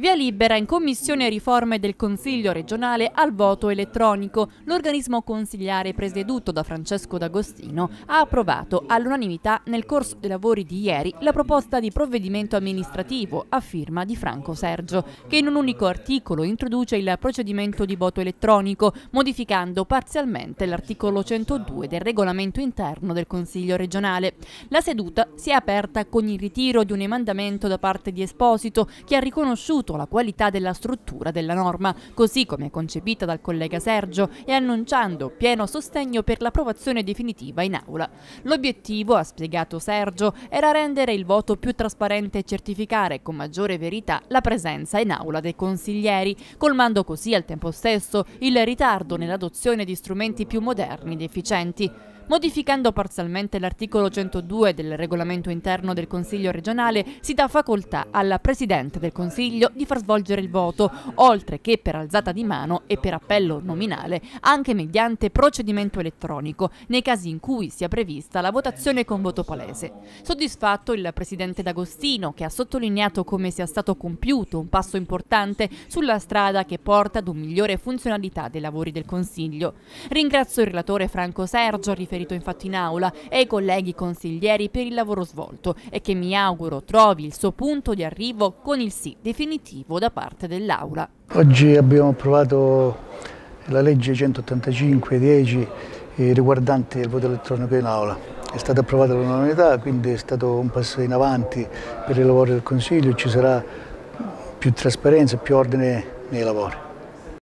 Via libera in commissione riforme del Consiglio regionale al voto elettronico. L'organismo consigliare presieduto da Francesco D'Agostino ha approvato all'unanimità nel corso dei lavori di ieri la proposta di provvedimento amministrativo a firma di Franco Sergio, che in un unico articolo introduce il procedimento di voto elettronico, modificando parzialmente l'articolo 102 del regolamento interno del Consiglio regionale. La seduta si è aperta con il ritiro di un emendamento da parte di Esposito che ha riconosciuto innanzitutto la qualità della struttura della norma, così come concepita dal collega Sergio e annunciando pieno sostegno per l'approvazione definitiva in aula. L'obiettivo, ha spiegato Sergio, era rendere il voto più trasparente e certificare con maggiore verità la presenza in aula dei consiglieri, colmando così al tempo stesso il ritardo nell'adozione di strumenti più moderni ed efficienti. Modificando parzialmente l'articolo 102 del regolamento interno del Consiglio regionale, si dà facoltà alla Presidente del Consiglio di di far svolgere il voto, oltre che per alzata di mano e per appello nominale, anche mediante procedimento elettronico, nei casi in cui sia prevista la votazione con voto palese. Soddisfatto il presidente D'Agostino, che ha sottolineato come sia stato compiuto un passo importante sulla strada che porta ad un migliore funzionalità dei lavori del Consiglio. Ringrazio il relatore Franco Sergio, riferito infatti in aula, e i colleghi consiglieri per il lavoro svolto e che mi auguro trovi il suo punto di arrivo con il sì definitivo punitivo da parte dell'Aula. Oggi abbiamo approvato la legge 185-10 eh, riguardante il voto elettronico in Aula. È stata approvata l'unanimità, quindi è stato un passo in avanti per i lavori del Consiglio, e ci sarà più trasparenza e più ordine nei lavori.